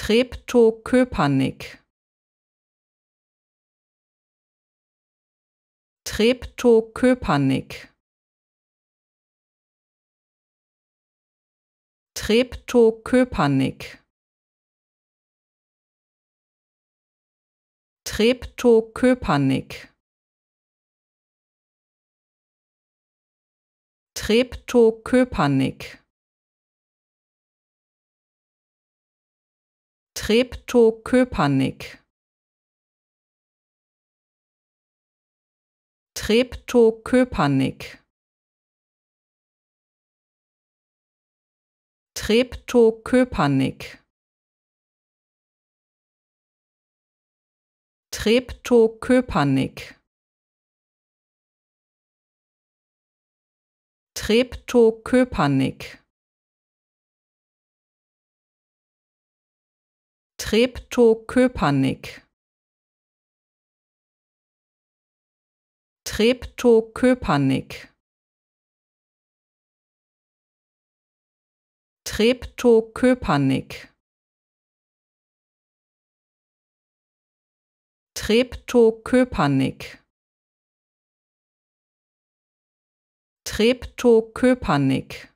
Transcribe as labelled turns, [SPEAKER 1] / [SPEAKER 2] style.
[SPEAKER 1] Treptoköpenick Treptoköpenick Treptoköpenick Treptoköpenick Treptoköpenick Treptoköpenick Treptoköpenick Treptoköpenick Treptoköpenick Treptoköpenick Treptoköpenick. Treptoköpenick. Treptoköpenick. Treptoköpenick. Treptoköpenick.